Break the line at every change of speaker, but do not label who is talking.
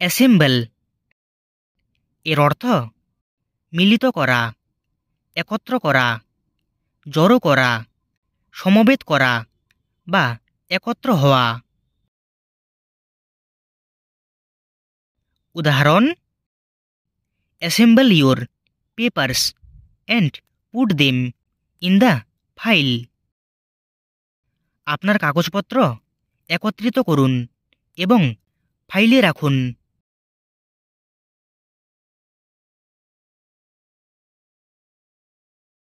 assemble এর অর্থ মিলিত করা একত্র করা জড়ো করা সমবেত করা বা একত্র হওয়া
উদাহরণ assemble
your papers and put them in the file আপনার কাগজপত্র একত্রিত করুন
এবং ফাইলে রাখুন